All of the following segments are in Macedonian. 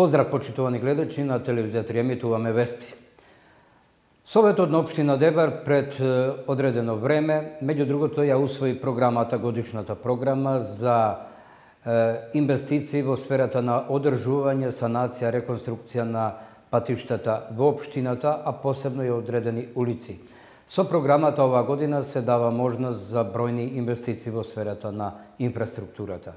Поздрав, почитувани гледачи на телевизијата Емитуваме вести. Советот на Обштина Дебар пред одредено време, меѓу другото, ја усвои програмата, годишната програма за инвестиции во сферата на одржување, санација, реконструкција на патиштата во Обштината, а посебно и одредени улици. Со програмата оваа година се дава можност за бројни инвестиции во сферата на инфраструктурата.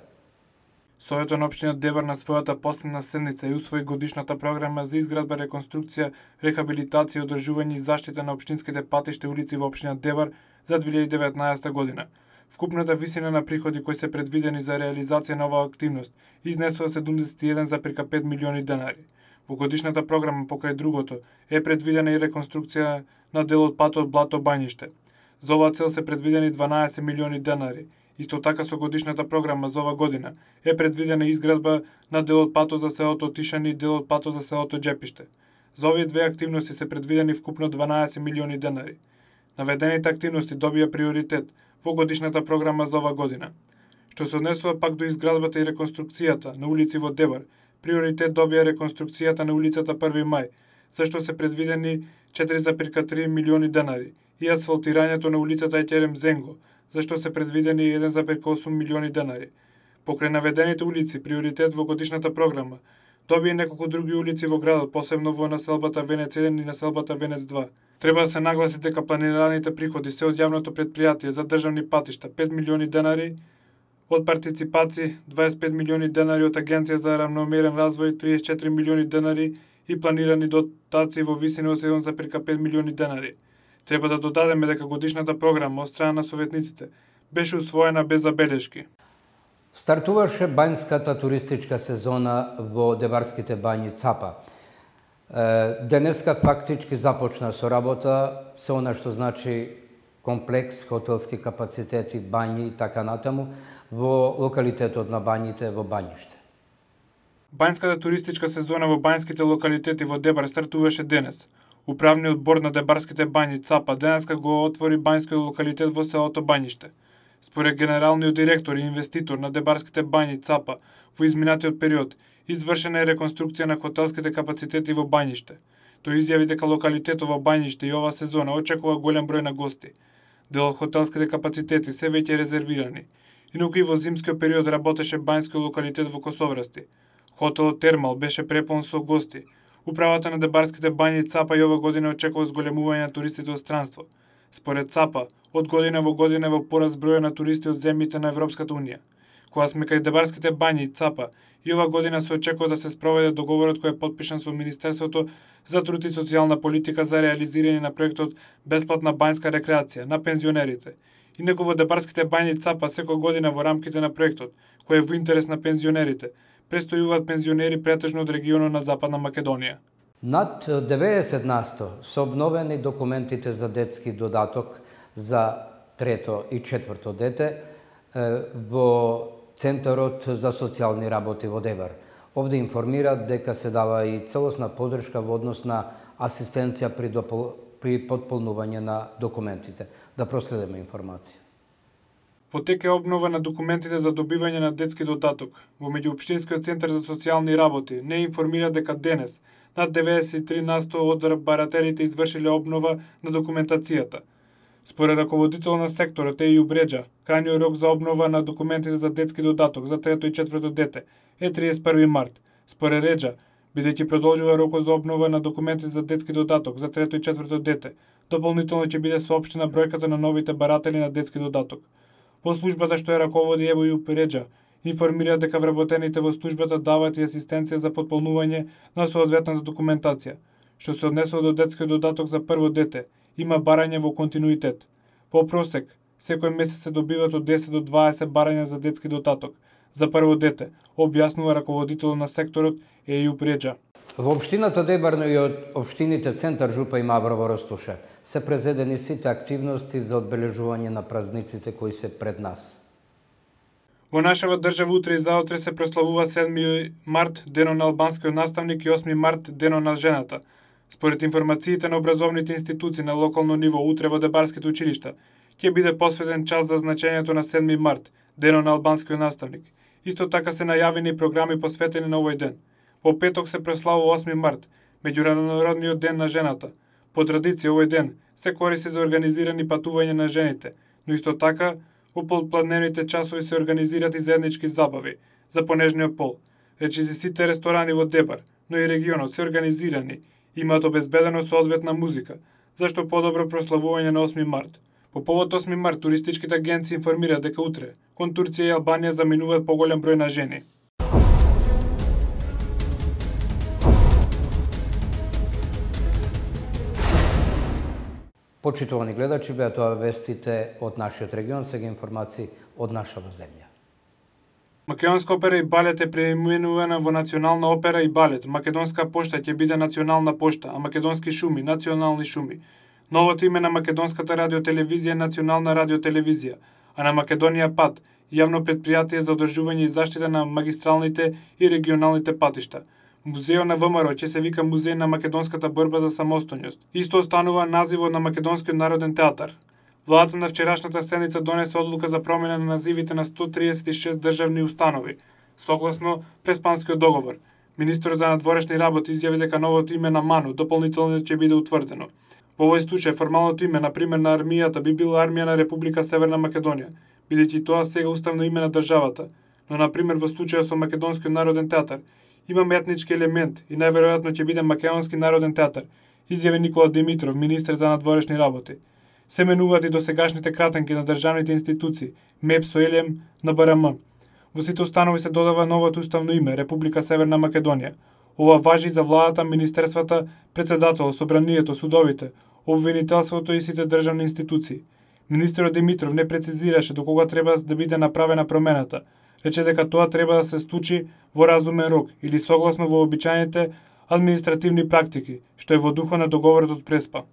Советот на Обштина Девар на својата последна седница и усвои годишната програма за изградба, реконструкција, рехабилитација, одржување и заштита на обштинските патишта и улици во Обштина Девар за 2019 година. Вкупната висина на приходи кои се предвидени за реализација на оваа активност изнесува 71,5 милиони денари. Во годишната програма покрај другото е предвидена и реконструкција на делот патот Блато Бањиште. За оваа цел се предвидени 12 милиони денари – Исто така со годишната програма за ова година е предвидена изградба на делот пато за селото Тишани и делот пато за селото Джепиште. За овие две активности се предвидени вкупно 12 милиони денари. Наведените активности добија приоритет во годишната програма за ова година. Што се однесува пак до изградбата и реконструкцијата на улици во Дебар, приоритет добија реконструкцијата на улицата 1 мај, за што се предвидени 4,3 милиони денари и асфалтирањето на улицата Етерем Зенго – за што се предвидени 1,8 милиони денари. Покрај наведените улици, приоритет во годишната програма, доби и неколку други улици во градот, посебно во населбата Венец 1 и населбата Венец 2. Треба да се нагласи дека планираните приходи се од јавното предпријатие за државни патишта 5 милиони денари, од партиципации 25 милиони денари од Агенција за рамномерен развој 34 милиони денари и планирани дотации во висина од 7,5 милиони денари. Треба да додадеме дека годишната програма од страна на советниците беше усвоена без забелешки. Стартуваше бањската туристичка сезона во Дебарските бањи Цапа. Денеска фактички започна со работа, се она што значи комплекс, хотелски капацитети, бањи и така натаму во локалитетот на бањите во Бањиште. Бањската туристичка сезона во бањските локалитети во Дебар стартуваше денес. Управниот бор на Дебарските бани ЦАПА денеска го отвори бањскиот локалитет во селото Банјиште. Според генералниот директор и инвеститор на Дебарските бани ЦАПА, во изминатиот период извршена е реконструкција на хотелските капацитети во Банјиште. Тој изјави дека локалитетот во Банјиште и ова сезона очекува голем број на гости. Дел од хотелските капацитети се веќе резервирани. Инаку и во зимскиот период работеше бањскиот локалитет во Косоврасти. Хотелот Термал беше препон со гости – Управата на Дебарските бани ЦАПА и ова година очекува зголемување на туристите од странство. Според ЦАПА, од година во година во пораз броја на туристи од земјите на Европската Унија. Кога сме кај Дебарските бани и ЦАПА, и ова година се очекува да се спроведе договорот кој е подпишан со Министерството за труд и социјална политика за реализирање на проектот Бесплатна бањска рекреација на пензионерите. Инаку во Дебарските бањи ЦАПА секој година во рамките на проектот, кој е во интерес на пензионерите, престојуваат пензионери претежно од регионот на Западна Македонија. Над 90 насто се обновени документите за детски додаток за трето и четврто дете во Центарот за социјални работи во Девар. Овде информираат дека се дава и целосна подршка во однос на асистенција при, допол... при подполнување на документите. Да проследиме информација во е обнова на документите за добивање на детски додаток. Во меѓуопштинскиот центар за социјални работи не информира дека денес над 93% од баратерите извршиле обнова на документацијата. Според раководител на секторот е Јубреджа, крајниот рок за обнова на документите за детски додаток за трето и четврто дете е 31 март. Според Реджа, бидејќи продолжува рокот за обнова на документите за детски додаток за трето и четврто дете, дополнително ќе биде соопштена бројката на новите баратели на детски додаток во службата што ја раководи Ево Јупиреджа, информира дека вработените во службата даваат и асистенција за подполнување на соодветната документација, што се однесува до детскиот додаток за прво дете, има барање во континуитет. Во просек, секој месец се добиват од 10 до 20 барања за детски додаток за прво дете, објаснува раководител на секторот Ејуп Преджа. Во Обштината Дебарно и од Обштините Центар Жупа и Маврово Ростуша се презедени сите активности за одбележување на празниците кои се пред нас. Во нашава држава утре и заутре се прославува 7 март, денот на албанскиот наставник и 8 март, денот на жената. Според информациите на образовните институции на локално ниво утре во Дебарските училишта, ќе биде посветен час за значењето на 7 март, денот на албанскиот наставник. Исто така се најавени програми посветени на овој ден – Во петок се преславува 8 март, меѓународниот ден на жената. По традиција овој ден се користи за организирани патувања на жените, но исто така во полупладневните часови се организираат и заеднички забави за понежниот пол. Речиси сите ресторани во Дебар, но и регионот се организирани, имаат обезбедено соодветна музика, зашто подобро прославување на 8 март. По повод 8 март туристичките агенции информираат дека утре кон Турција и Албанија заминуваат поголем број на жени. Почитувани гледачи, беа тоа вестите од нашиот регион, сега информации од нашата земја. Македонска опера и балет е преименувана во Национална опера и балет. Македонска пошта ќе биде Национална пошта, а македонски шуми национални шуми. Новото име на Македонската радиотелевизија е Национална радиотелевизија, а на Македонија пат, јавно предпријатие за одржување и заштита на магистралните и регионалните патишта. Музеот на ВМРО ќе се вика Музеј на македонската борба за самостојност. Исто останува називот на Македонскиот народен театар. Владата на вчерашната седница донесе одлука за промена на називите на 136 државни установи, согласно Преспанскиот договор. Министерот за надворешни работи изјави дека новото име на Ману дополнително ќе биде утврдено. Во овој случај формалното име на пример на армијата би било армија на Република Северна Македонија, бидејќи тоа сега уставно име на државата. Но на пример во случај со Македонскиот народен театар има метнички елемент и најверојатно ќе биде Македонски народен театар, изјави Никола Димитров, министер за надворешни работи. Семенуваат и досегашните кратенки на државните институции, МЕП со ЕЛЕМ на БРМ. Во сите установи се додава новото уставно име, Република Северна Македонија. Ова важи за владата, министерствата, председател, собранието, судовите, обвинителството и сите државни институции. Министерот Димитров не прецизираше до кога треба да биде направена промената – рече дека тоа треба да се случи во разумен рок или согласно во обичаните административни практики, што е во духа на договорот од Преспа.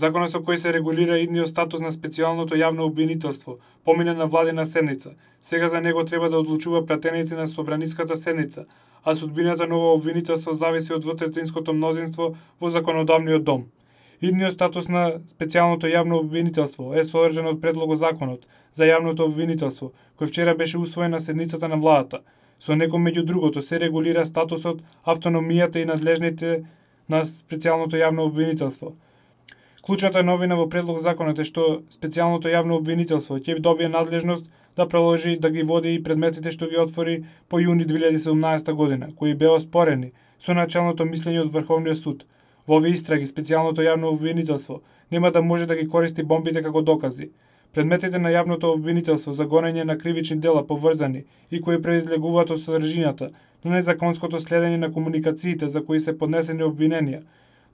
Законот со кој се регулира идниот статус на специјалното јавно обвинителство помина на владина седница. Сега за него треба да одлучува пратеници на собраниската седница, а судбината на ново обвинителство зависи од вотретинското мнозинство во законодавниот дом. Идниот статус на специјалното јавно обвинителство е содржан од законот за јавното обвинителство, кој вчера беше усвоен на седницата на владата. Со некој меѓу другото се регулира статусот, автономијата и надлежните на специјалното јавно обвинителство. Клучната новина во предлог законот е што специјалното јавно обвинителство ќе добие надлежност да проложи да ги води и предметите што ги отвори по јуни 2017 година, кои беа спорени со началното мислење од Врховниот суд – Во овие истраги, специјалното јавно обвинителство нема да може да ги користи бомбите како докази. Предметите на јавното обвинителство за гонење на кривични дела поврзани и кои преизлегуваат од содржината, но не законското следење на комуникациите за кои се поднесени обвиненија,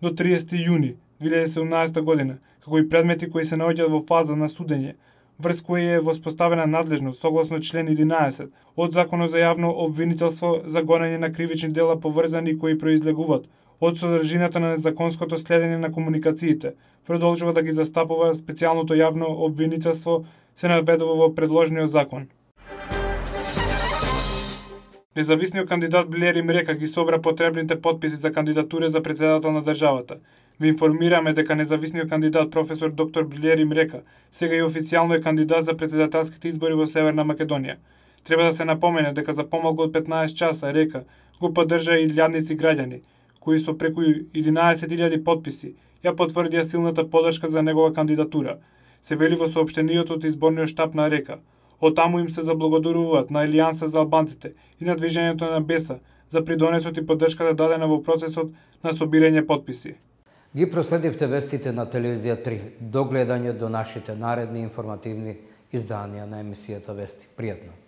до 30 јуни 2017 година, како и предмети кои се наоѓаат во фаза на судење, врз кои е воспоставена надлежност согласно член 11 од Законот за јавно обвинителство за гонење на кривични дела поврзани кои произлегуваат од содржината на незаконското следење на комуникациите, продолжува да ги застапува специјалното јавно обвинителство се наведува во предложениот закон. Независниот кандидат Блери Мрека ги собра потребните подписи за кандидатура за председател на државата. Ви информираме дека независниот кандидат професор доктор Блери Мрека сега и официјално е кандидат за председателските избори во Северна Македонија. Треба да се напомене дека за помалку од 15 часа река го поддржа и лјадници граѓани, кои со преку 11.000 подписи ја потврдија силната подршка за негова кандидатура, се вели во сообщението од изборниот штаб на Река. Од таму им се заблагодаруваат на Алијанса за албанците и на движењето на Беса за придонесот и поддршката дадена во процесот на собирање подписи. Ги проследивте вестите на Телевизија 3. Догледање до нашите наредни информативни изданија на емисијата Вести. Пријатно!